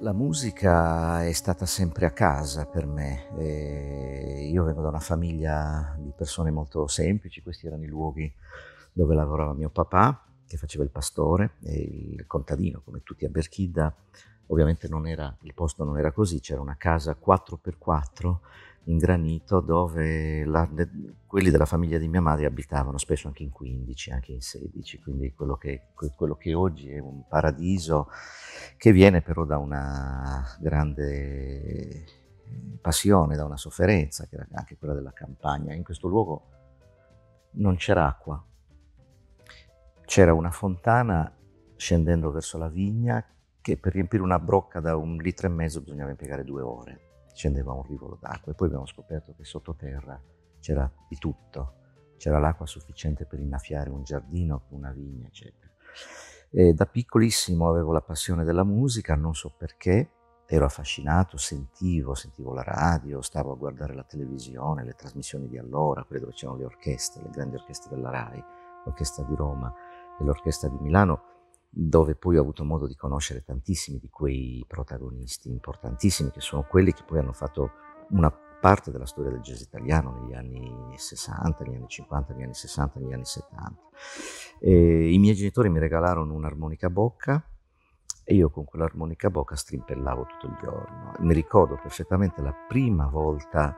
La musica è stata sempre a casa per me. Eh, io vengo da una famiglia di persone molto semplici, questi erano i luoghi dove lavorava mio papà, che faceva il pastore e il contadino, come tutti a Berchida. Ovviamente era, il posto non era così, c'era una casa 4x4 in granito dove la, quelli della famiglia di mia madre abitavano spesso anche in 15, anche in 16, quindi quello che, quello che oggi è un paradiso che viene però da una grande passione, da una sofferenza, che era anche quella della campagna. In questo luogo non c'era acqua, c'era una fontana scendendo verso la vigna che per riempire una brocca da un litro e mezzo bisognava impiegare due ore. Scendeva un rivolo d'acqua e poi abbiamo scoperto che sottoterra c'era di tutto, c'era l'acqua sufficiente per innaffiare un giardino, una vigna, eccetera. E da piccolissimo avevo la passione della musica, non so perché, ero affascinato, sentivo, sentivo la radio, stavo a guardare la televisione, le trasmissioni di allora, quelle dove c'erano le orchestre, le grandi orchestre della RAI, l'orchestra di Roma e l'orchestra di Milano, dove poi ho avuto modo di conoscere tantissimi di quei protagonisti importantissimi, che sono quelli che poi hanno fatto una parte della storia del jazz italiano negli anni 60, negli anni 50, negli anni 60, negli anni 70. E I miei genitori mi regalarono un'armonica a bocca, e io con quell'armonica a bocca strimpellavo tutto il giorno. Mi ricordo perfettamente la prima volta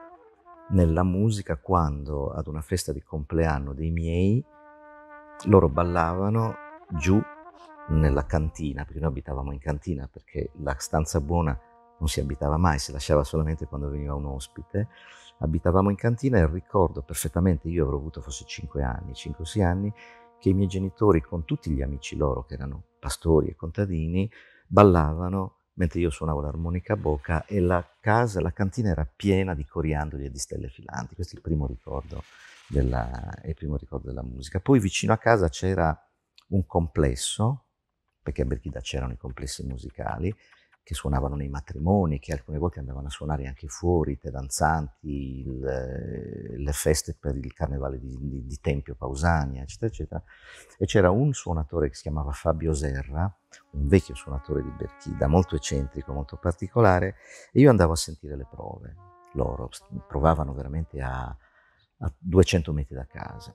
nella musica quando ad una festa di compleanno dei miei loro ballavano giù nella cantina, perché noi abitavamo in cantina perché la stanza buona non si abitava mai, si lasciava solamente quando veniva un ospite. Abitavamo in cantina e ricordo perfettamente, io avrò avuto forse 5 anni, 5-6 anni, che i miei genitori, con tutti gli amici loro, che erano pastori e contadini, ballavano mentre io suonavo l'armonica a bocca e la casa, la cantina era piena di coriandoli e di stelle filanti. Questo è il primo ricordo della, il primo ricordo della musica. Poi vicino a casa c'era un complesso, perché a Berchida c'erano i complessi musicali, che suonavano nei matrimoni, che alcune volte andavano a suonare anche fuori, te danzanti, il, eh, le feste per il carnevale di, di, di, Tempio Pausania, eccetera, eccetera. E c'era un suonatore che si chiamava Fabio Serra, un vecchio suonatore di Berchida, molto eccentrico, molto particolare, e io andavo a sentire le prove loro, provavano veramente a, a 200 metri da casa.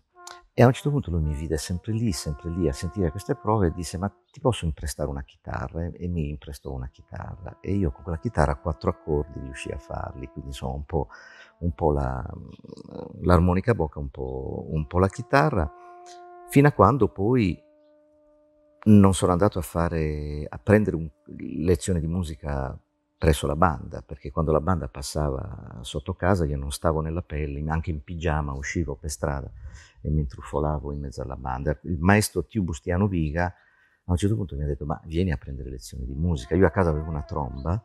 E a un certo punto lui mi vide sempre lì, sempre lì a sentire queste prove e disse ma ti posso imprestare una chitarra? E mi imprestò una chitarra e io con quella chitarra a quattro accordi riuscii a farli, quindi insomma un po', un po la, l'armonica a bocca, un po', un po' la chitarra, fino a quando poi non sono andato a, fare, a prendere un, lezioni di musica presso la banda, perché quando la banda passava sotto casa io non stavo nella pelle, anche in pigiama uscivo per strada e mi intrufolavo in mezzo alla banda. Il maestro Tiubustiano Viga a un certo punto mi ha detto ma vieni a prendere lezioni di musica. Io a casa avevo una tromba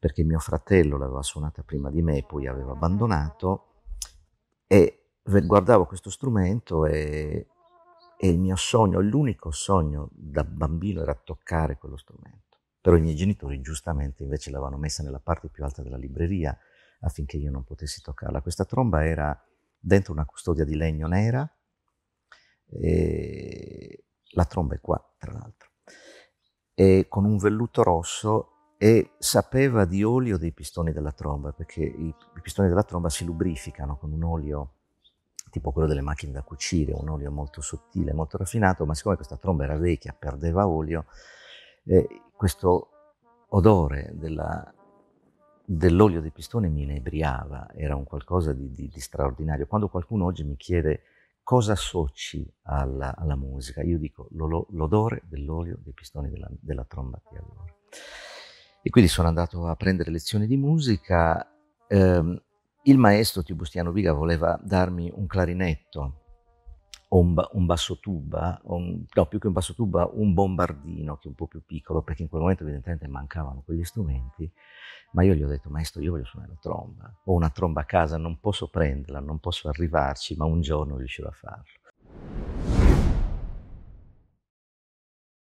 perché mio fratello l'aveva suonata prima di me, e poi aveva abbandonato e guardavo questo strumento e, e il mio sogno, l'unico sogno da bambino era toccare quello strumento. Però i miei genitori giustamente invece l'avevano messa nella parte più alta della libreria affinché io non potessi toccarla. Questa tromba era dentro una custodia di legno nera, la tromba è qua tra l'altro, e con un velluto rosso e sapeva di olio dei pistoni della tromba, perché i, i pistoni della tromba si lubrificano con un olio tipo quello delle macchine da cucire, un olio molto sottile, molto raffinato, ma siccome questa tromba era vecchia, perdeva olio, eh, questo odore della, dell'olio di pistone mi inebriava, era un qualcosa di, di, di, straordinario. Quando qualcuno oggi mi chiede cosa associ alla, alla musica, io dico l'odore dell'olio dei pistoni della, della tromba di allora. E quindi sono andato a prendere lezioni di musica. Eh, il maestro Tibustiano Viga voleva darmi un clarinetto o un, un basso tuba, un, no più che un basso tuba, un bombardino che è un po' più piccolo, perché in quel momento evidentemente mancavano quegli strumenti, ma io gli ho detto maestro io voglio suonare la tromba, ho una tromba a casa, non posso prenderla, non posso arrivarci, ma un giorno riuscirò a farlo.